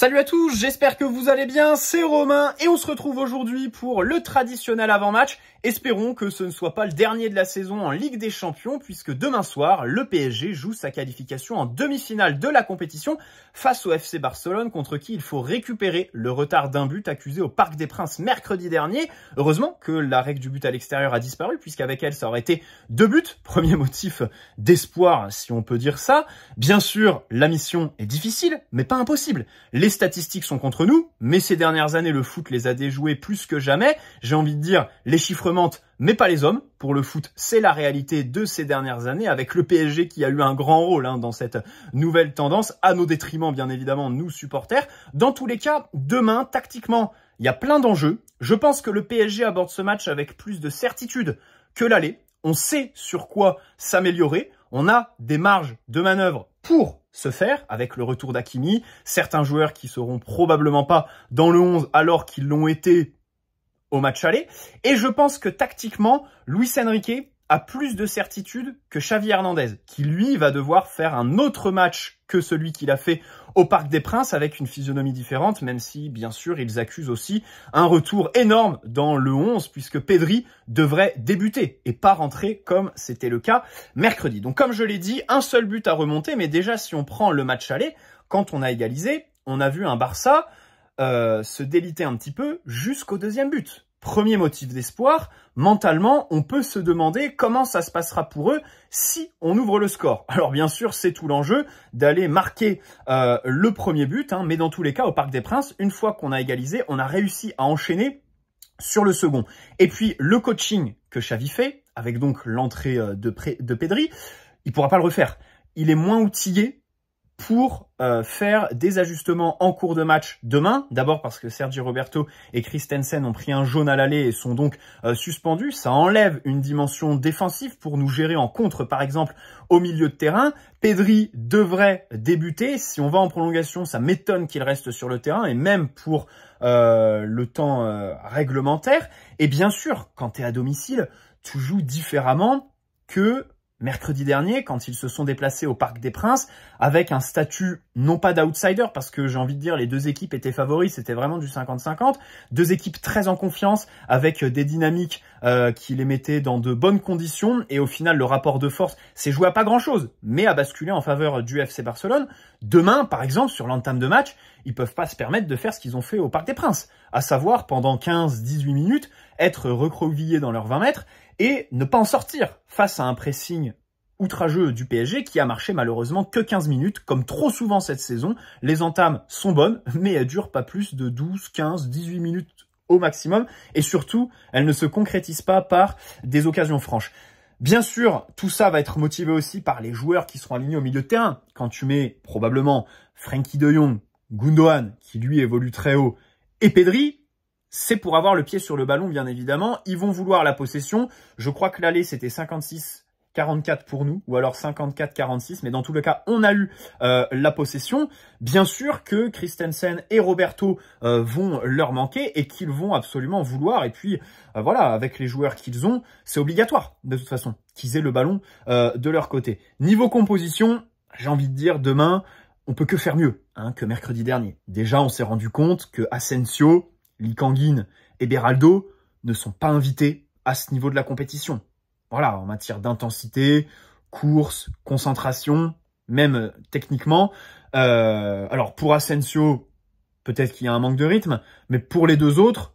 Salut à tous, j'espère que vous allez bien, c'est Romain et on se retrouve aujourd'hui pour le traditionnel avant-match. Espérons que ce ne soit pas le dernier de la saison en Ligue des Champions puisque demain soir, le PSG joue sa qualification en demi-finale de la compétition face au FC Barcelone contre qui il faut récupérer le retard d'un but accusé au Parc des Princes mercredi dernier. Heureusement que la règle du but à l'extérieur a disparu puisqu'avec elle ça aurait été deux buts. Premier motif d'espoir si on peut dire ça. Bien sûr, la mission est difficile mais pas impossible les statistiques sont contre nous, mais ces dernières années, le foot les a déjoués plus que jamais. J'ai envie de dire, les chiffres mais pas les hommes. Pour le foot, c'est la réalité de ces dernières années, avec le PSG qui a eu un grand rôle hein, dans cette nouvelle tendance, à nos détriments, bien évidemment, nous supporters. Dans tous les cas, demain, tactiquement, il y a plein d'enjeux. Je pense que le PSG aborde ce match avec plus de certitude que l'aller. On sait sur quoi s'améliorer. On a des marges de manœuvre pour se faire avec le retour d'Akimi. Certains joueurs qui seront probablement pas dans le 11 alors qu'ils l'ont été au match aller. Et je pense que tactiquement, Luis Enrique a plus de certitude que Xavi Hernandez, qui lui va devoir faire un autre match que celui qu'il a fait au Parc des Princes avec une physionomie différente, même si bien sûr ils accusent aussi un retour énorme dans le 11 puisque Pedri devrait débuter et pas rentrer comme c'était le cas mercredi. Donc comme je l'ai dit, un seul but à remonter, mais déjà si on prend le match aller, quand on a égalisé, on a vu un Barça euh, se déliter un petit peu jusqu'au deuxième but. Premier motif d'espoir, mentalement, on peut se demander comment ça se passera pour eux si on ouvre le score. Alors bien sûr, c'est tout l'enjeu d'aller marquer euh, le premier but, hein, mais dans tous les cas, au Parc des Princes, une fois qu'on a égalisé, on a réussi à enchaîner sur le second. Et puis le coaching que Xavi fait, avec donc l'entrée euh, de, de Pedri, il pourra pas le refaire. Il est moins outillé pour euh, faire des ajustements en cours de match demain. D'abord parce que Sergi Roberto et Christensen ont pris un jaune à l'aller et sont donc euh, suspendus. Ça enlève une dimension défensive pour nous gérer en contre, par exemple, au milieu de terrain. Pedri devrait débuter. Si on va en prolongation, ça m'étonne qu'il reste sur le terrain et même pour euh, le temps réglementaire. Et bien sûr, quand tu es à domicile, tu joues différemment que mercredi dernier, quand ils se sont déplacés au Parc des Princes, avec un statut non pas d'outsider, parce que j'ai envie de dire les deux équipes étaient favoris, c'était vraiment du 50-50, deux équipes très en confiance, avec euh, des dynamiques euh, qui les mettaient dans de bonnes conditions, et au final le rapport de force s'est joué à pas grand-chose, mais à basculer en faveur du FC Barcelone. Demain, par exemple, sur l'entame de match, ils peuvent pas se permettre de faire ce qu'ils ont fait au Parc des Princes, à savoir pendant 15-18 minutes, être recroquevillés dans leurs 20 mètres, et ne pas en sortir face à un pressing outrageux du PSG qui a marché malheureusement que 15 minutes, comme trop souvent cette saison. Les entames sont bonnes, mais elles durent pas plus de 12, 15, 18 minutes au maximum, et surtout, elles ne se concrétisent pas par des occasions franches. Bien sûr, tout ça va être motivé aussi par les joueurs qui seront alignés au milieu de terrain. Quand tu mets probablement Frankie de Jong, Gundogan, qui lui évolue très haut, et Pedri, c'est pour avoir le pied sur le ballon, bien évidemment. Ils vont vouloir la possession. Je crois que l'aller, c'était 56 44 pour nous, ou alors 54-46, mais dans tout le cas, on a eu euh, la possession. Bien sûr que Christensen et Roberto euh, vont leur manquer et qu'ils vont absolument vouloir. Et puis, euh, voilà, avec les joueurs qu'ils ont, c'est obligatoire, de toute façon, qu'ils aient le ballon de leur côté. Niveau composition, j'ai envie de dire, demain, on peut que faire mieux hein, que mercredi dernier. Déjà, on s'est rendu compte que Asensio, Likanguin et Beraldo ne sont pas invités à ce niveau de la compétition. Voilà, en matière d'intensité, course, concentration, même euh, techniquement. Euh, alors pour Asensio, peut-être qu'il y a un manque de rythme, mais pour les deux autres,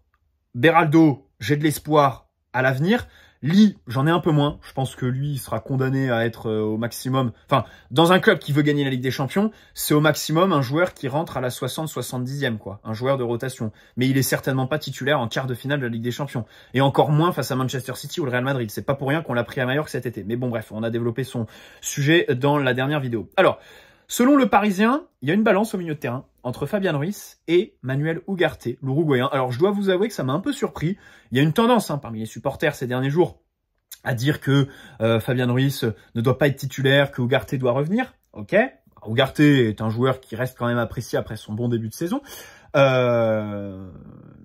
Beraldo, j'ai de l'espoir à l'avenir, Lee, j'en ai un peu moins. Je pense que lui, il sera condamné à être euh, au maximum. Enfin, dans un club qui veut gagner la Ligue des Champions, c'est au maximum un joueur qui rentre à la 60-70e, quoi. Un joueur de rotation. Mais il est certainement pas titulaire en quart de finale de la Ligue des Champions. Et encore moins face à Manchester City ou le Real Madrid. C'est pas pour rien qu'on l'a pris à Mallorca cet été. Mais bon, bref, on a développé son sujet dans la dernière vidéo. Alors, selon le Parisien, il y a une balance au milieu de terrain entre Fabian Ruiz et Manuel Ugarte, l'Uruguayen. Alors je dois vous avouer que ça m'a un peu surpris. Il y a une tendance hein, parmi les supporters ces derniers jours à dire que euh, Fabian Ruiz ne doit pas être titulaire, que Ugarte doit revenir. Ok, Ugarte est un joueur qui reste quand même apprécié après son bon début de saison. Euh,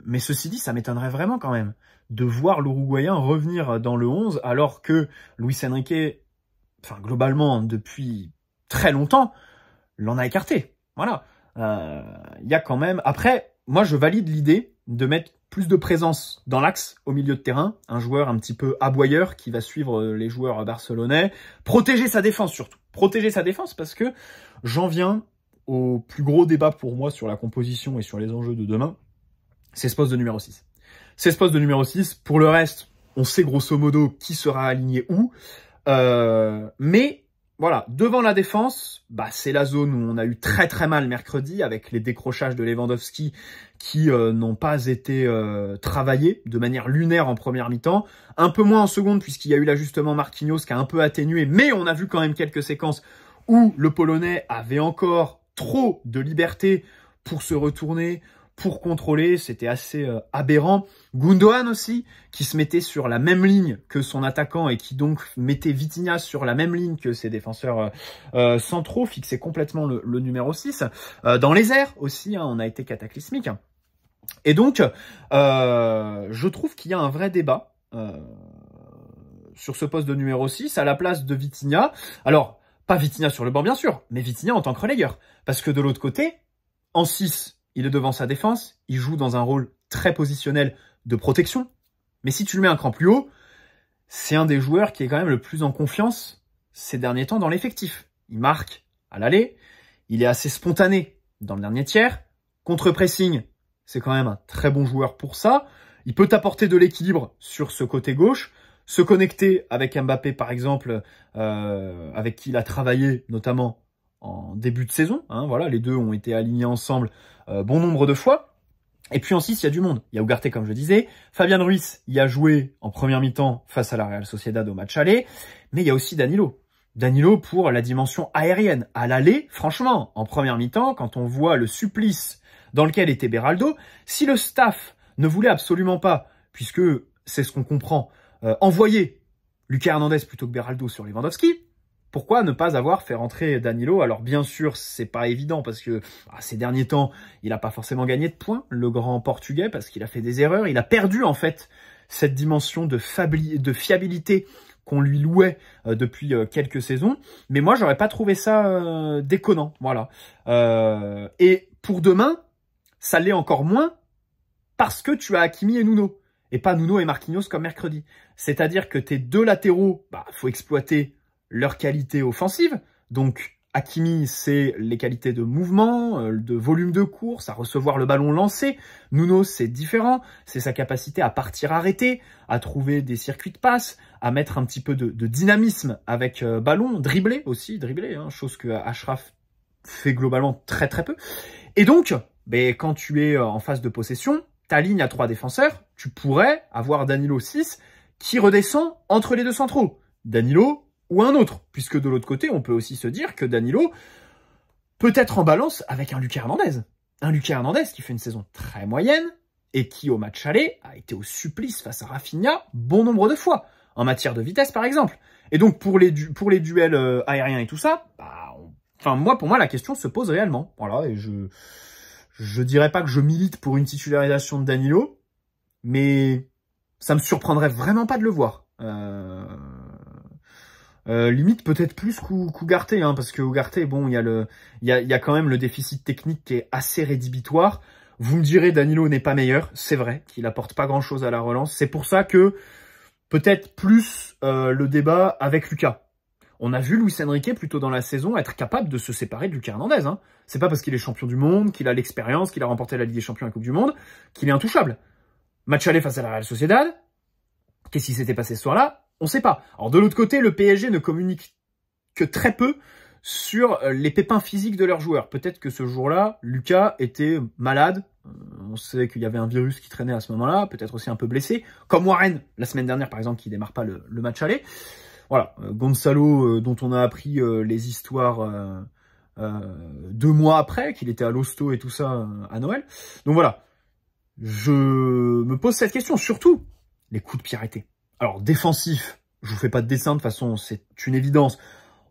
mais ceci dit, ça m'étonnerait vraiment quand même de voir l'Uruguayen revenir dans le 11 alors que Luis Enrique, enfin globalement depuis très longtemps, l'en a écarté. Voilà il euh, y a quand même... Après, moi, je valide l'idée de mettre plus de présence dans l'axe au milieu de terrain, un joueur un petit peu aboyeur qui va suivre euh, les joueurs barcelonais, protéger sa défense surtout, protéger sa défense parce que j'en viens au plus gros débat pour moi sur la composition et sur les enjeux de demain, c'est ce poste de numéro 6. C'est ce poste de numéro 6, pour le reste, on sait grosso modo qui sera aligné où, euh, mais voilà, devant la défense, bah, c'est la zone où on a eu très très mal mercredi avec les décrochages de Lewandowski qui euh, n'ont pas été euh, travaillés de manière lunaire en première mi-temps, un peu moins en seconde puisqu'il y a eu l'ajustement Marquinhos qui a un peu atténué, mais on a vu quand même quelques séquences où le Polonais avait encore trop de liberté pour se retourner, pour contrôler, c'était assez euh, aberrant. Gundogan aussi, qui se mettait sur la même ligne que son attaquant et qui donc mettait Vitinha sur la même ligne que ses défenseurs euh, euh centraux, fixait complètement le, numéro 6. Euh, dans les airs aussi, hein, on a été cataclysmique. Et donc, je trouve qu'il y a un vrai débat sur ce poste de numéro 6 à la place de Vitinha. Alors, pas Vitinha sur le banc bien sûr, mais Vitinha en tant que relayeur. Parce que de l'autre côté, en 6, il est devant sa défense, il joue dans un rôle très positionnel de protection. Mais si tu le mets un cran plus haut, c'est un des joueurs qui est quand même le plus en confiance ces derniers temps dans l'effectif. Il marque à l'aller, il est assez spontané dans le dernier tiers. Contre-pressing, c'est quand même un très bon joueur pour ça. Il peut apporter de l'équilibre sur ce côté gauche, se connecter avec Mbappé par exemple, euh, avec qui il a travaillé notamment en début de saison. Hein, voilà, les deux ont été alignés ensemble euh, bon nombre de fois. Et puis en 6, il y a du monde. Il y a Ugarte, comme je disais. Fabien Ruiz y a joué en première mi-temps face à la Real Sociedad au match aller. Mais il y a aussi Danilo. Danilo pour la dimension aérienne. À l'aller, franchement, en première mi-temps, quand on voit le supplice dans lequel était Beraldo, si le staff ne voulait absolument pas, puisque c'est ce qu'on comprend, euh, envoyer Lucas Hernandez plutôt que Beraldo sur Lewandowski, pourquoi ne pas avoir fait rentrer Danilo Alors bien sûr, c'est pas évident parce que ah, ces derniers temps, il n'a pas forcément gagné de points, le grand portugais, parce qu'il a fait des erreurs. Il a perdu en fait cette dimension de, de fiabilité qu'on lui louait euh, depuis euh, quelques saisons. Mais moi, j'aurais pas trouvé ça euh, déconnant, voilà. et pour demain, ça l'est encore moins parce que tu as Hakimi et Nuno et pas Nuno et Marquinhos comme mercredi. C'est-à-dire que tes deux latéraux, bah, faut exploiter leurs qualités offensives. Donc, Hakimi, c'est les qualités de mouvement, euh, de volume de course, à recevoir le ballon lancé. Nuno, c'est différent. C'est sa capacité à partir arrêté, à trouver des circuits de passe, à mettre un petit peu de, dynamisme avec euh, ballon, dribbler aussi, dribbler, hein, chose que Ashraf fait globalement très très peu. Et donc, ben, quand tu es euh, en phase de possession, ta ligne à trois défenseurs, tu pourrais avoir Danilo 6 qui redescend entre les deux centraux. Danilo, ou un autre. Puisque de l'autre côté, on peut aussi se dire que Danilo peut être en balance avec un Lucas Hernandez. Un Lucas Hernandez qui fait une saison très moyenne et qui, au match aller, a été au supplice face à Rafinha bon nombre de fois, en matière de vitesse par exemple. Et donc pour les, pour les duels euh, aériens et tout ça, bah, enfin moi pour moi la question se pose réellement. Voilà, et je je dirais pas que je milite pour une titularisation de Danilo, mais ça me surprendrait vraiment pas de le voir. Euh... Euh, limite peut-être plus qu'Ougarté, hein, parce que Ougarté, bon, il y, a le, y, a, y a quand même le déficit technique qui est assez rédhibitoire. Vous me direz, Danilo n'est pas meilleur, c'est vrai, qu'il apporte pas grand-chose à la relance. C'est pour ça que peut-être plus euh, le débat avec Lucas. On a vu Luis Enrique plutôt dans la saison être capable de se séparer de Lucas Hernandez. Hein. C'est pas parce qu'il est champion du monde, qu'il a l'expérience, qu'il a remporté la Ligue des Champions et la Coupe du Monde, qu'il est intouchable. Match aller face à la Real Sociedad, qu'est-ce qui s'était passé ce soir-là on ne sait pas. Alors de l'autre côté, le PSG ne communique que très peu sur euh, les pépins physiques de leurs joueurs. Peut-être que ce jour-là, Lucas était malade. Euh, on sait qu'il y avait un virus qui traînait à ce moment-là, peut-être aussi un peu blessé. Comme Warren, la semaine dernière, par exemple, qui démarre pas le, match aller. Voilà, euh, Gonzalo, dont on a appris les histoires deux mois après, qu'il était à l'hosto et tout ça à Noël. Donc voilà, je me pose cette question, surtout les coups de pied alors défensif, je vous fais pas de dessin, de façon c'est une évidence.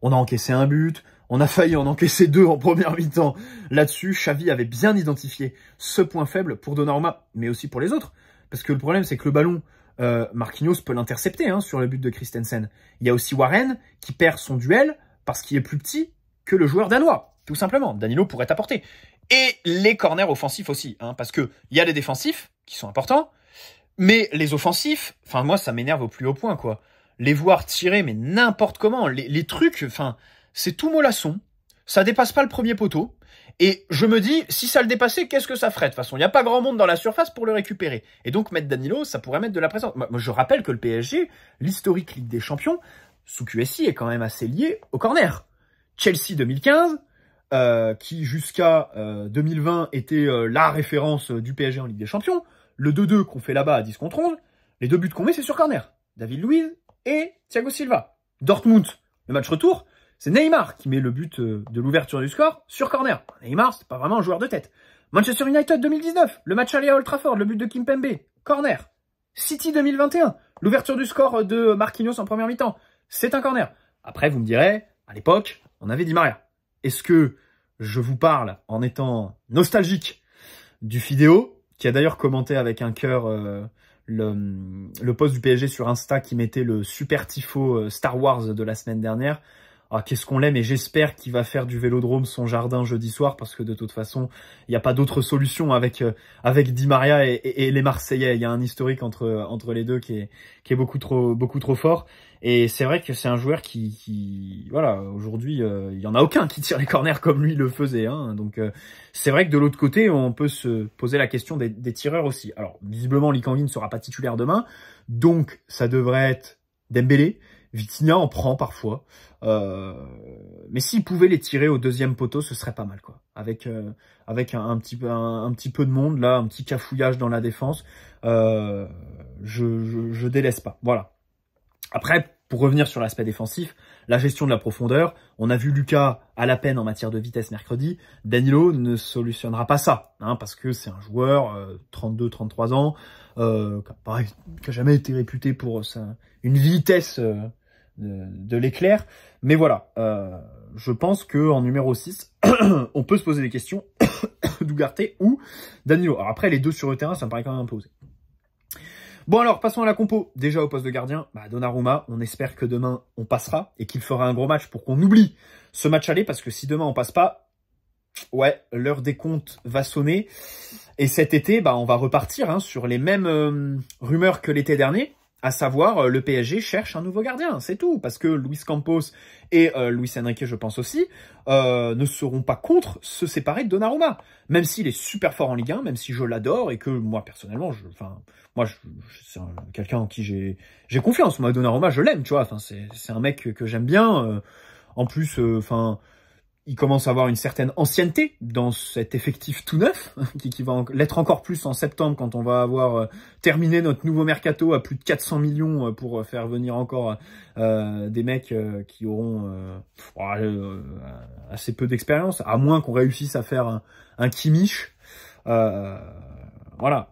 On a encaissé un but, on a failli en encaisser deux en première mi-temps. Là-dessus, Xavi avait bien identifié ce point faible pour Donnarumma, mais aussi pour les autres. Parce que le problème, c'est que le ballon, euh, Marquinhos peut l'intercepter hein, sur le but de Christensen. Il y a aussi Warren qui perd son duel parce qu'il est plus petit que le joueur danois, tout simplement. Danilo pourrait apporter. Et les corners offensifs aussi, hein, parce qu'il y a les défensifs qui sont importants, mais les offensifs, enfin moi ça m'énerve au plus haut point quoi. Les voir tirer mais n'importe comment, les, trucs, enfin c'est tout mollasson. Ça dépasse pas le premier poteau. Et je me dis, si ça le dépassait, qu'est-ce que ça ferait De toute façon, il n'y a pas grand monde dans la surface pour le récupérer. Et donc, mettre Danilo, ça pourrait mettre de la présence. Moi, je rappelle que le PSG, l'historique Ligue des Champions, sous QSI, est quand même assez lié au corner. Chelsea 2015, euh, qui jusqu'à euh, 2020 était euh, la référence euh, du PSG en Ligue des Champions, le 2-2 qu'on fait là-bas à 10 contre 11, les deux buts qu'on met, c'est sur corner. David Luiz et Thiago Silva. Dortmund, le match retour, c'est Neymar qui met le but euh, de l'ouverture du score sur corner. Neymar, c'est pas vraiment un joueur de tête. Manchester United 2019, le match aller à Old Trafford, le but de Kimpembe, corner. City 2021, l'ouverture du score euh, de Marquinhos en première mi-temps, c'est un corner. Après, vous me direz, à l'époque, on avait dit Maria. Est-ce que je vous parle en étant nostalgique du vidéo qui a d'ailleurs commenté avec un cœur euh, le, le post du PSG sur Insta qui mettait le super tifo euh, Star Wars de la semaine dernière ah, qu'est-ce qu'on l'aime et j'espère qu'il va faire du vélodrome son jardin jeudi soir parce que de toute façon, il n'y a pas d'autre solution avec euh, avec Di Maria et, les Marseillais. Il y a un historique entre entre les deux qui est qui est beaucoup trop beaucoup trop fort. Et c'est vrai que c'est un joueur qui, qui voilà, aujourd'hui, euh, il n'y en a aucun qui tire les corners comme lui le faisait. Hein. Donc euh, c'est vrai que de l'autre côté, on peut se poser la question des, tireurs aussi. Alors visiblement, Likanguin ne sera pas titulaire demain, donc ça devrait être Dembélé. Vitinha en prend parfois. Euh, mais s'il pouvait les tirer au deuxième poteau, ce serait pas mal, quoi. Avec euh, avec un, petit un, un, petit peu de monde là, un petit cafouillage dans la défense, euh, je, je, je délaisse pas. Voilà. Après, pour revenir sur l'aspect défensif, la gestion de la profondeur, on a vu Lucas à la peine en matière de vitesse mercredi. Danilo ne solutionnera pas ça, hein, parce que c'est un joueur 32-33 ans qui n'a jamais été réputé pour une vitesse de, l'éclair. Mais voilà, euh, je pense que en numéro 6, on peut se poser des questions d'Ougarté ou danio Alors après, les deux sur le terrain, ça me paraît quand même imposé. Bon alors, passons à la compo. Déjà au poste de gardien, bah Donnarumma, on espère que demain on passera et qu'il fera un gros match pour qu'on oublie ce match aller parce que si demain on passe pas, ouais, l'heure des comptes va sonner. Et cet été, bah on va repartir hein, sur les mêmes euh, rumeurs que l'été dernier à savoir, euh, le PSG cherche un nouveau gardien, c'est tout, parce que Luis Campos et euh, Luis Enrique, je pense aussi, euh, ne seront pas contre se séparer de Donnarumma, même s'il est super fort en Ligue 1, même si je l'adore et que moi personnellement, je, enfin, moi, je, c'est quelqu'un en qui j'ai, j'ai confiance. Moi, Donnarumma, je l'aime, tu vois, enfin, c'est, un mec que j'aime bien. en plus, enfin il commence à avoir une certaine ancienneté dans cet effectif tout neuf, qui, va l'être encore plus en septembre quand on va avoir euh, terminé notre nouveau mercato à plus de 400 millions euh, pour euh, faire venir encore des mecs qui auront assez peu d'expérience, à moins qu'on réussisse à faire un, un voilà,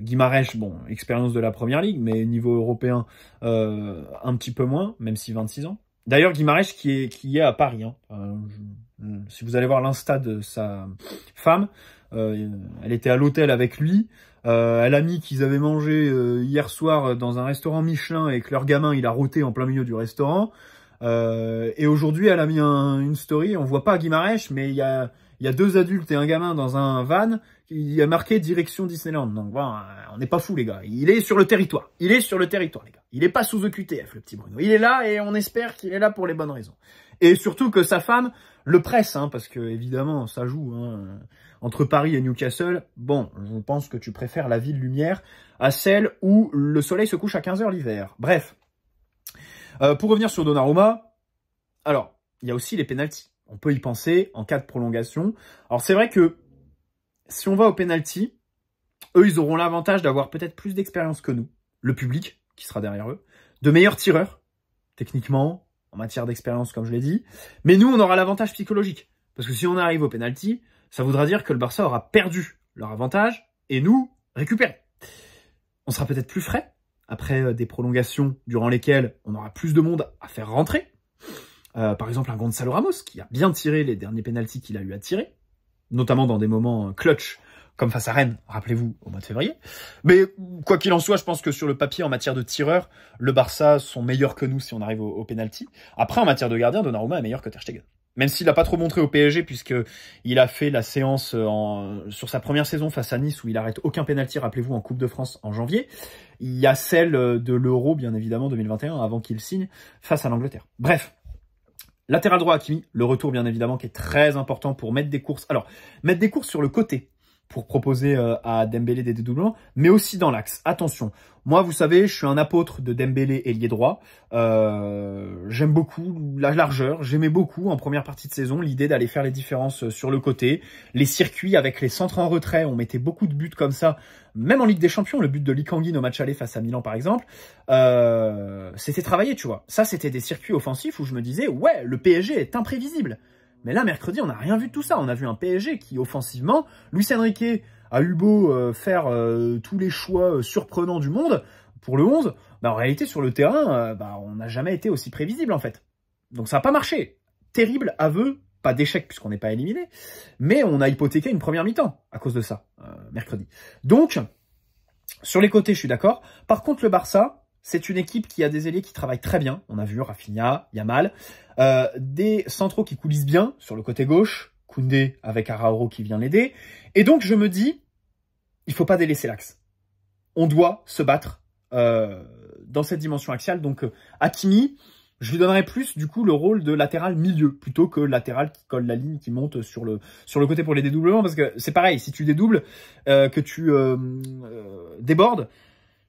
Guimarèche, bon, expérience de la Première Ligue, mais niveau européen, un petit peu moins, même si 26 ans. D'ailleurs, guimarèche qui est, qui est à Paris. Hein. Euh, euh, si vous allez voir l'insta de sa femme, euh, elle était à l'hôtel avec lui. elle a mis qu'ils avaient mangé hier soir dans un restaurant Michelin et que leur gamin il a roté en plein milieu du restaurant. et aujourd'hui, elle a mis une story. On voit pas guimarèche mais il y a il y a deux adultes et un gamin dans un van, il a marqué direction Disneyland. Donc voilà, euh, on n'est pas fous les gars. Il est sur le territoire. Il est sur le territoire les gars. Il est pas sous EQTF le petit Bruno. Il est là et on espère qu'il est là pour les bonnes raisons. Et surtout que sa femme le presse, hein, parce que évidemment ça joue. Hein. Entre Paris et Newcastle, bon, je pense que tu préfères la ville lumière à celle où le soleil se couche à 15h l'hiver. Bref. Euh, pour revenir sur Donnarumma, alors, il y a aussi les pénalties on peut y penser en cas de prolongation. Alors c'est vrai que si on va au penalty, eux, ils auront l'avantage d'avoir peut-être plus d'expérience que nous, le public qui sera derrière eux, de meilleurs tireurs, techniquement, en matière d'expérience, comme je l'ai dit. Mais nous, on aura l'avantage psychologique. Parce que si on arrive au penalty, ça voudra dire que le Barça aura perdu leur avantage et nous, récupéré. On sera peut-être plus frais après euh, des prolongations durant lesquelles on aura plus de monde à faire rentrer. Euh, par exemple, un Gonzalo Ramos qui a bien tiré les derniers pénalties qu'il a eu à tirer, notamment dans des moments euh, clutch comme face à Rennes, rappelez-vous, au mois de février. Mais quoi qu'il en soit, je pense que sur le papier, en matière de tireur, le Barça sont meilleurs que nous si on arrive aux au Après, en matière de gardien, Donnarumma est meilleur que Ter Stegen. Même s'il n'a pas trop montré au PSG, puisque il a fait la séance euh, sur sa première saison face à Nice, où il arrête aucun pénalty rappelez-vous, en Coupe de France en janvier. Il y a celle de l'Euro, bien évidemment, 2021, avant qu'il signe face à l'Angleterre. Bref, Latéral droit qui le retour bien évidemment qui est très important pour mettre des courses. Alors, mettre des courses sur le côté, pour proposer euh, à Dembélé des dédoublements, mais aussi dans l'axe. Attention, moi, vous savez, je suis un apôtre de Dembélé et droit. Euh, j'aime beaucoup la largeur. J'aimais beaucoup en première partie de saison l'idée d'aller faire les différences euh, sur le côté, les circuits avec les centres en retrait. On mettait beaucoup de buts comme ça, même en Ligue des Champions. Le but de Likanguin au match aller face à Milan, par exemple, c'était travaillé, tu vois. Ça, c'était des circuits offensifs où je me disais, ouais, le PSG est imprévisible. Mais là, mercredi, on n'a rien vu de tout ça. On a vu un PSG qui, offensivement, Luis Enrique a eu beau euh, faire euh, tous les choix euh, surprenants du monde pour le 11, bah, en réalité, sur le terrain, bah, on n'a jamais été aussi prévisible, en fait. Donc ça n'a pas marché. Terrible aveu, pas d'échec puisqu'on n'est pas éliminé, mais on a hypothéqué une première mi-temps à cause de ça, mercredi. Donc, sur les côtés, je suis d'accord. Par contre, le Barça, c'est une équipe qui a des ailiers qui travaillent très bien. On a vu Rafinha, Yamal. Euh, des centraux qui coulissent bien sur le côté gauche. Koundé avec Araoro qui vient l'aider. Et donc, je me dis, il faut pas délaisser l'axe. On doit se battre euh, dans cette dimension axiale. Donc, euh, Hakimi, je lui donnerais plus, du coup, le rôle de latéral milieu plutôt que latéral qui colle la ligne, qui monte sur le, sur le côté pour les dédoublements. Parce que c'est pareil, si tu dédoubles, euh, que tu euh, débordes,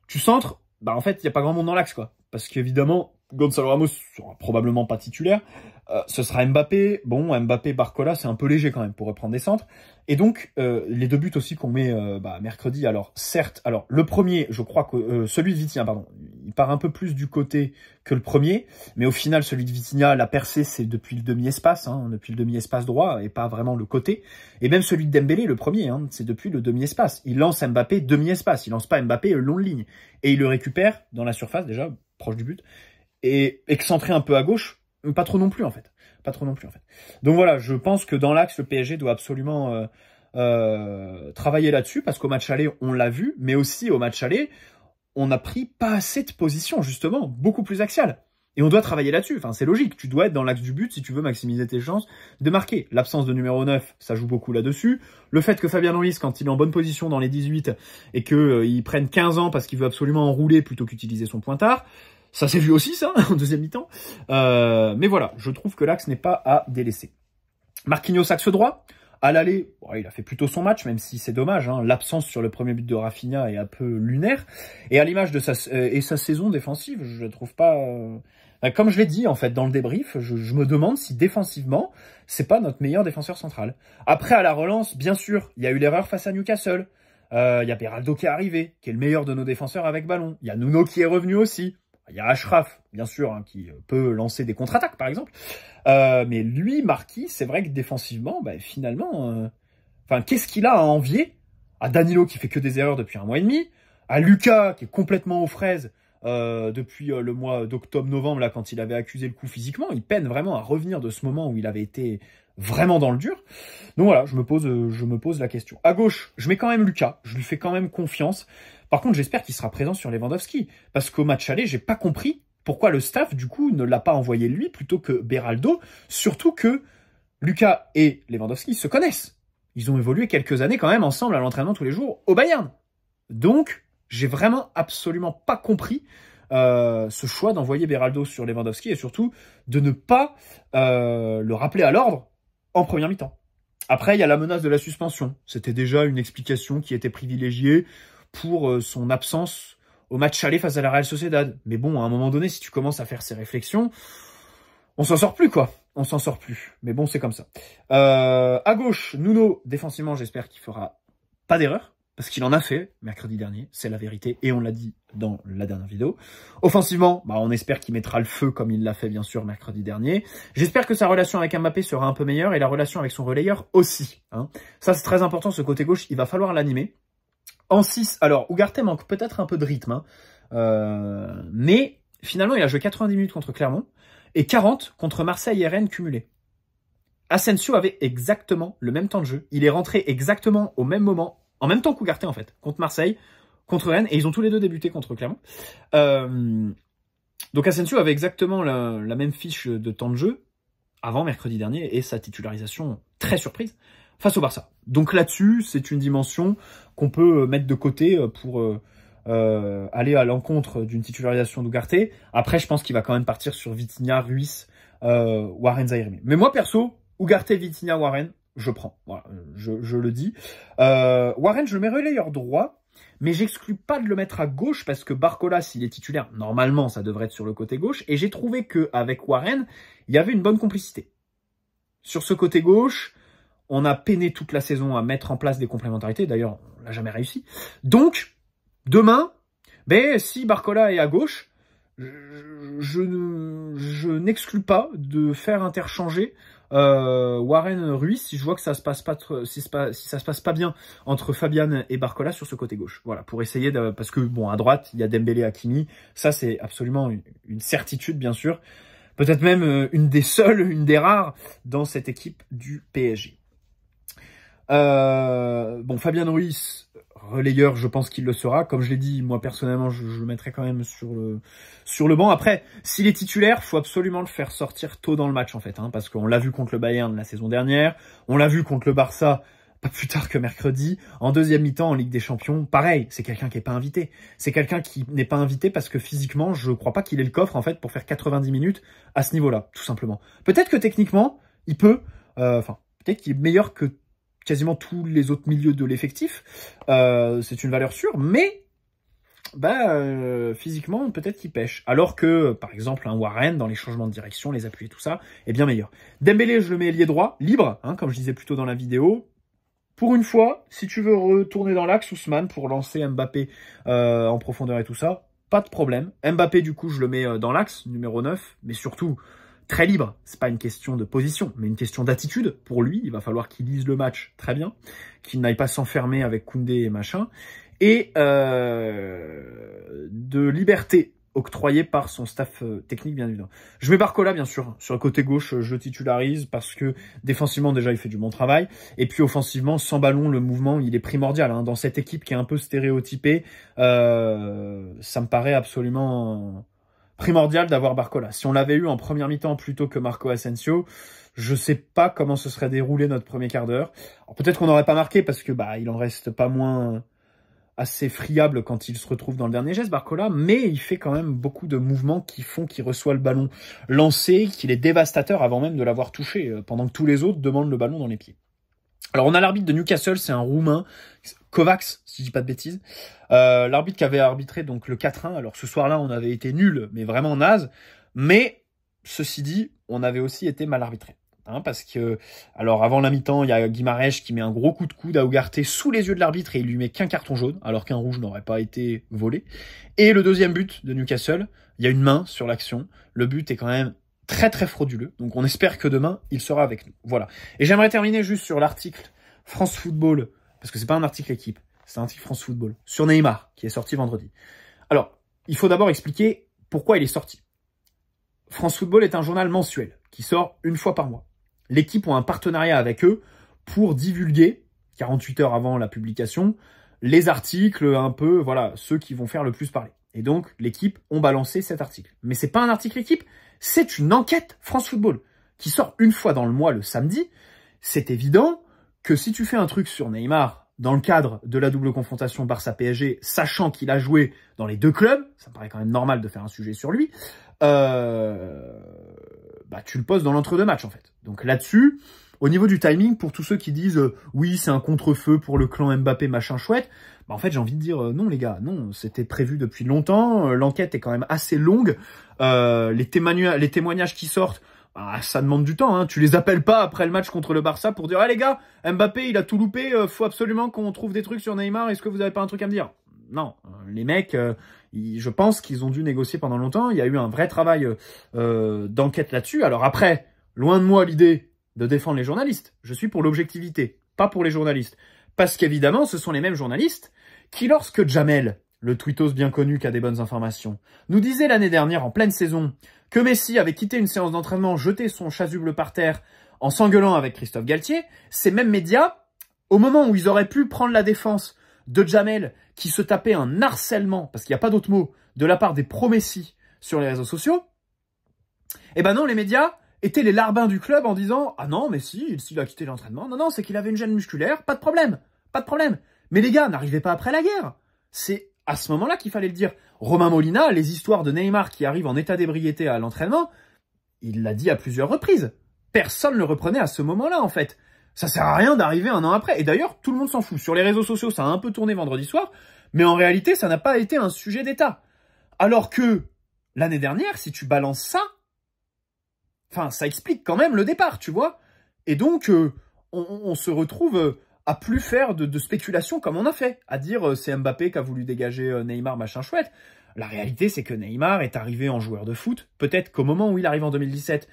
tu centres, bah en fait, il n'y a pas grand monde dans l'axe, quoi. Parce qu'évidemment, Gonzalo Ramos sera probablement pas titulaire. Euh, ce sera Mbappé. Bon, Mbappé, Barcola, c'est un peu léger quand même pour reprendre des centres. Et donc, euh, les deux buts aussi qu'on met euh, bah, mercredi, alors certes, alors le premier, je crois que celui de Vitinha, pardon, il part un peu plus du côté que le premier, mais au final, celui de Vitinha, la percée, c'est depuis le demi-espace, hein, depuis le demi-espace droit, et pas vraiment le côté. Et même celui de Dembélé, le premier, hein, c'est depuis le demi-espace. Il lance Mbappé demi-espace, il lance pas Mbappé long de ligne. Et il le récupère dans la surface, déjà, proche du but, et excentré un peu à gauche, pas trop non plus, en fait. Pas trop non plus, en fait. Donc voilà, je pense que dans l'axe, le PSG doit absolument euh, euh, travailler là-dessus, parce qu'au match aller, on l'a vu, mais aussi au match aller, on n'a pris pas assez de position, justement, beaucoup plus axiale. Et on doit travailler là-dessus. Enfin, c'est logique. Tu dois être dans l'axe du but si tu veux maximiser tes chances de marquer. L'absence de numéro 9, ça joue beaucoup là-dessus. Le fait que Fabien Norris, quand il est en bonne position dans les 18 et qu'il euh, prenne 15 ans parce qu'il veut absolument enrouler plutôt qu'utiliser son pointard, ça s'est vu aussi, ça, en deuxième mi-temps. Euh, mais voilà, je trouve que l'axe n'est pas à délaisser. Marquinhos, axe droit. À l'aller, il a fait plutôt son match, même si c'est dommage. Hein. L'absence sur le premier but de Rafinha est un peu lunaire. Et à l'image de sa, euh, et sa saison défensive, je ne trouve pas... Euh... Bah, comme je l'ai dit en fait dans le débrief, je, me demande si défensivement c'est pas notre meilleur défenseur central. Après à la relance, bien sûr, il y a eu l'erreur face à Newcastle. Euh, il y a Peraldo qui est arrivé, qui est le meilleur de nos défenseurs avec ballon. Il y a Nuno qui est revenu aussi. Bah, il y a Ashraf, bien sûr, hein, qui euh, peut lancer des contre-attaques, par exemple. Euh, mais lui, Marquis, c'est vrai que défensivement, bah, finalement, euh, enfin, qu'est-ce qu'il a à envier à Danilo qui fait que des erreurs depuis un mois et demi, à Lucas qui est complètement aux fraises depuis le mois d'octobre-novembre là quand il avait accusé le coup physiquement, il peine vraiment à revenir de ce moment où il avait été vraiment dans le dur. Donc voilà, je me pose, euh, je me pose la question. À gauche, je mets quand même Lucas, je lui fais quand même confiance. Par contre, j'espère qu'il sera présent sur Lewandowski, parce qu'au match aller, j'ai pas compris pourquoi le staff du coup ne l'a pas envoyé lui plutôt que Beraldo, surtout que Lucas et Lewandowski se connaissent. Ils ont évolué quelques années quand même ensemble à l'entraînement tous les jours au Bayern. Donc, j'ai vraiment absolument pas compris euh, ce choix d'envoyer Beraldo sur Lewandowski et surtout de ne pas euh, le rappeler à l'ordre en première mi-temps. Après, il y a la menace de la suspension. C'était déjà une explication qui était privilégiée pour euh, son absence au match aller face à la Real Sociedad. Mais bon, à un moment donné, si tu commences à faire ces réflexions, on s'en sort plus, quoi. On s'en sort plus. Mais bon, c'est comme ça. Euh, à gauche, Nuno, défensivement, j'espère qu'il fera pas d'erreur parce qu'il en a fait mercredi dernier, c'est la vérité, et on l'a dit dans la dernière vidéo. Offensivement, bah on espère qu'il mettra le feu comme il l'a fait bien sûr mercredi dernier. J'espère que sa relation avec Mbappé sera un peu meilleure, et la relation avec son relayeur aussi. Hein. Ça c'est très important, ce côté gauche, il va falloir l'animer. En 6, alors Ougarté manque peut-être un peu de rythme, hein. euh, mais finalement il a joué 90 minutes contre Clermont, et 40 contre Marseille et Rennes cumulés. Asensio avait exactement le même temps de jeu, il est rentré exactement au même moment en même temps qu'Ougarté en fait, contre Marseille, contre Rennes, et ils ont tous les deux débuté contre Clermont. Euh, donc Asensio avait exactement la, même fiche de temps de jeu avant mercredi dernier et sa titularisation très surprise face au Barça. Donc là-dessus, c'est une dimension qu'on peut euh, mettre de côté euh, pour euh, aller à l'encontre d'une titularisation d'Ougarté. Après, je pense qu'il va quand même partir sur Vitinha, Ruiz, Warren, Zairemi. Mais moi perso, Ougarté, Vitinha, Warren, je prends. Euh, je, le dis. Euh, Warren, je le mets relayeur droit, mais j'exclus pas de le mettre à gauche parce que Barcola, s'il est titulaire, normalement, ça devrait être sur le côté gauche. Et j'ai trouvé que avec Warren, il y avait une bonne complicité. Sur ce côté gauche, on a peiné toute la saison à mettre en place des complémentarités. D'ailleurs, on l'a jamais réussi. Donc, demain, ben, si Barcola est à gauche, euh, je n'exclus pas de faire interchanger euh, Warren Ruiz si je vois que ça se passe pas si, ça se passe pas bien entre Fabian et Barcola sur ce côté gauche. Voilà, pour essayer de parce que bon à droite, il y a Dembélé Hakimi, ça c'est absolument une, certitude bien sûr. Peut-être même euh, une des seules, une des rares dans cette équipe du PSG. Euh, bon, Fabien Ruiz, relayeur, je pense qu'il le sera. Comme je l'ai dit, moi personnellement, je, le mettrai quand même sur le, sur le banc. Après, s'il est titulaire, faut absolument le faire sortir tôt dans le match en fait, hein, parce qu'on l'a vu contre le Bayern la saison dernière, on l'a vu contre le Barça pas plus tard que mercredi, en deuxième mi-temps en Ligue des Champions, pareil, c'est quelqu'un qui n'est pas invité. C'est quelqu'un qui n'est pas invité parce que physiquement, je ne crois pas qu'il ait le coffre en fait pour faire 90 minutes à ce niveau-là, tout simplement. Peut-être que techniquement, il peut, euh, enfin, peut-être qu'il est meilleur que quasiment tous les autres milieux de l'effectif. Euh, c'est une valeur sûre, mais bah, euh, physiquement, peut-être qu'il pêche. Alors que, par exemple, un Warren, dans les changements de direction, les appuis et tout ça, est bien meilleur. Dembélé, je le mets lié droit, libre, hein, comme je disais plus tôt dans la vidéo. Pour une fois, si tu veux retourner dans l'axe, Ousmane, pour lancer Mbappé euh, en profondeur et tout ça, pas de problème. Mbappé, du coup, je le mets dans l'axe, numéro 9, mais surtout, très libre. C'est pas une question de position, mais une question d'attitude. Pour lui, il va falloir qu'il lise le match très bien, qu'il n'aille pas s'enfermer avec Koundé et machin, et euh, de liberté octroyée par son staff euh, technique, bien évidemment. Je mets Barcola, bien sûr. Hein, sur le côté gauche, euh, je titularise parce que défensivement, déjà, il fait du bon travail. Et puis offensivement, sans ballon, le mouvement, il est primordial. Hein. Dans cette équipe qui est un peu stéréotypée, ça me paraît absolument primordial d'avoir Barcola. Si on l'avait eu en première mi-temps plutôt que Marco Asensio, je sais pas comment se serait déroulé notre premier quart d'heure. Peut-être qu'on n'aurait pas marqué parce que bah il en reste pas moins assez friable quand il se retrouve dans le dernier geste, Barcola, mais il fait quand même beaucoup de mouvements qui font qu'il reçoit le ballon lancé, qu'il est dévastateur avant même de l'avoir touché, euh, pendant que tous les autres demandent le ballon dans les pieds. Alors on a l'arbitre de Newcastle, c'est un Roumain, Kovacs, si je dis pas de bêtises. Euh, l'arbitre qui avait arbitré donc le 4-1. Alors ce soir-là, on avait été nul, mais vraiment naze. Mais ceci dit, on avait aussi été mal arbitré. Hein, parce que, alors avant la mi-temps, il y a Guimarèche qui met un gros coup de coude à Ougarté sous les yeux de l'arbitre et il lui met qu'un carton jaune, alors qu'un rouge n'aurait pas été volé. Et le deuxième but de Newcastle, il y a une main sur l'action. Le but est quand même très très frauduleux. Donc on espère que demain, il sera avec nous. Voilà. Et j'aimerais terminer juste sur l'article France Football, parce que c'est pas un article équipe, c'est un article France Football, sur Neymar, qui est sorti vendredi. Alors, il faut d'abord expliquer pourquoi il est sorti. France Football est un journal mensuel, qui sort une fois par mois. L'équipe a un partenariat avec eux pour divulguer, 48 heures avant la publication, les articles un peu, voilà, ceux qui vont faire le plus parler. Et donc, l'équipe ont balancé cet article. Mais c'est pas un article équipe, c'est une enquête France Football qui sort une fois dans le mois le samedi. C'est évident que si tu fais un truc sur Neymar dans le cadre de la double confrontation Barça-PSG, sachant qu'il a joué dans les deux clubs, ça me paraît quand même normal de faire un sujet sur lui, euh, bah, tu le poses dans l'entre-deux matchs en fait. Donc là-dessus, au niveau du timing, pour tous ceux qui disent euh, oui, c'est un contre-feu pour le clan Mbappé, machin chouette, bah en fait j'ai envie de dire euh, non les gars, non, c'était prévu depuis longtemps, euh, l'enquête est quand même assez longue, les, témoignages, les témoignages qui sortent, bah, ça demande du temps, hein. tu les appelles pas après le match contre le Barça pour dire ah les gars, Mbappé il a tout loupé, faut absolument qu'on trouve des trucs sur Neymar, est-ce que vous avez pas un truc à me dire non, les mecs, je pense qu'ils ont dû négocier pendant longtemps. Il y a eu un vrai travail d'enquête là-dessus. Alors après, loin de moi l'idée de défendre les journalistes. Je suis pour l'objectivité, pas pour les journalistes. Parce qu'évidemment, ce sont les mêmes journalistes qui, lorsque Jamel, le tweetos bien connu qui a des bonnes informations, nous disait l'année dernière, en pleine saison, que Messi avait quitté une séance d'entraînement, jeté son chasuble par terre en s'engueulant avec Christophe Galtier, ces mêmes médias, au moment où ils auraient pu prendre la défense de Jamel, qui se tapait un harcèlement, parce qu'il n'y a pas d'autre mot, de la part des pro-Messi sur les réseaux sociaux, eh ben non, les médias étaient les larbins du club en disant « Ah non, mais si, s'il a quitté l'entraînement, non, non, c'est qu'il avait une gêne musculaire, pas de problème, pas de problème. » Mais les gars, n'arrivaient pas après la guerre. C'est à ce moment-là qu'il fallait le dire. Romain Molina, les histoires de Neymar qui arrive en état d'ébriété à l'entraînement, il l'a dit à plusieurs reprises. Personne ne le reprenait à ce moment-là, en fait. Ça sert à rien d'arriver un an après. Et d'ailleurs, tout le monde s'en fout. Sur les réseaux sociaux, ça a un peu tourné vendredi soir, mais en réalité, ça n'a pas été un sujet d'État. Alors que, l'année dernière, si tu balances ça, Enfin, ça explique quand même le départ, tu vois. Et donc, euh, on, se retrouve euh, à plus faire de, de spéculation comme on a fait, à dire euh, c'est Mbappé qui a voulu dégager Neymar, machin chouette. La réalité, c'est que Neymar est arrivé en joueur de foot. Peut-être qu'au moment où il arrive en 2017,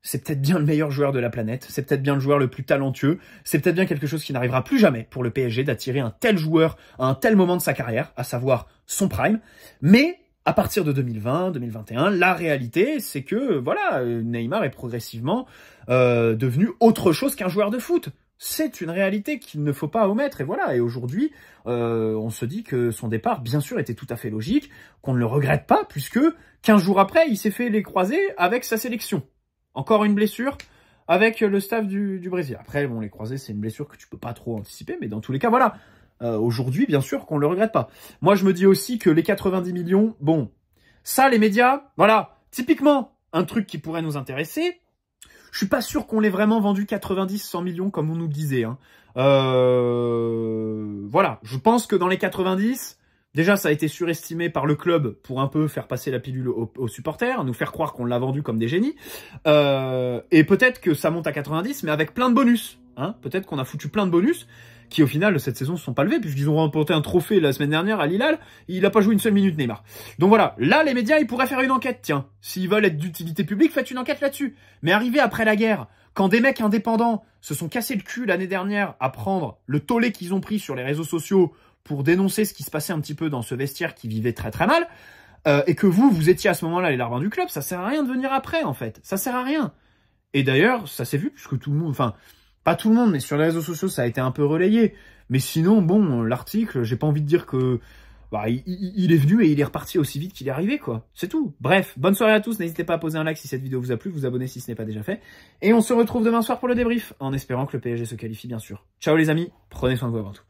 c'est peut-être bien le meilleur joueur de la planète, c'est peut-être bien le joueur le plus talentueux, c'est peut-être bien quelque chose qui n'arrivera plus jamais pour le PSG d'attirer un tel joueur à un tel moment de sa carrière, à savoir son prime. Mais à partir de 2020, 2021, la réalité, c'est que voilà, euh, Neymar est progressivement euh, devenu autre chose qu'un joueur de foot. C'est une réalité qu'il ne faut pas omettre, et voilà. Et aujourd'hui, euh, on se dit que son départ, bien sûr, était tout à fait logique, qu'on ne le regrette pas, puisque 15 jours après, il s'est fait les croiser avec sa sélection. Encore une blessure, avec le staff du, du, Brésil. Après, bon, les croisés, c'est une blessure que tu peux pas trop anticiper, mais dans tous les cas, voilà. Euh, aujourd'hui, bien sûr, qu'on le regrette pas. Moi, je me dis aussi que les 90 millions, bon, ça, les médias, voilà, typiquement, un truc qui pourrait nous intéresser. Je suis pas sûr qu'on l'ait vraiment vendu 90-100 millions comme on nous disait. Hein. Euh, voilà, je pense que dans les 90, déjà ça a été surestimé par le club pour un peu faire passer la pilule aux, aux supporters, nous faire croire qu'on l'a vendu comme des génies. Euh, et peut-être que ça monte à 90, mais avec plein de bonus. Hein, Peut-être qu'on a foutu plein de bonus qui au final cette saison se sont pas levés puisqu'ils ont remporté un trophée la semaine dernière à Lilal, il a pas joué une seule minute Neymar. Donc voilà, là les médias ils pourraient faire une enquête, tiens. S'ils veulent être d'utilité publique, faites une enquête là-dessus. Mais arrivé après la guerre, quand des mecs indépendants se sont cassés le cul l'année dernière à prendre le tollé qu'ils ont pris sur les réseaux sociaux pour dénoncer ce qui se passait un petit peu dans ce vestiaire qui vivait très très mal, euh, et que vous, vous étiez à ce moment-là les larvins du club, ça sert à rien de venir après en fait. Ça sert à rien. Et d'ailleurs, ça s'est vu puisque tout le monde, enfin, pas tout le monde, mais sur les réseaux sociaux, ça a été un peu relayé. Mais sinon, bon, l'article, j'ai pas envie de dire que bah, il, est venu et il est reparti aussi vite qu'il est arrivé, quoi. C'est tout. Bref, bonne soirée à tous. N'hésitez pas à poser un like si cette vidéo vous a plu, vous abonner si ce n'est pas déjà fait. Et on se retrouve demain soir pour le débrief, en espérant que le PSG se qualifie, bien sûr. Ciao les amis, prenez soin de vous avant tout.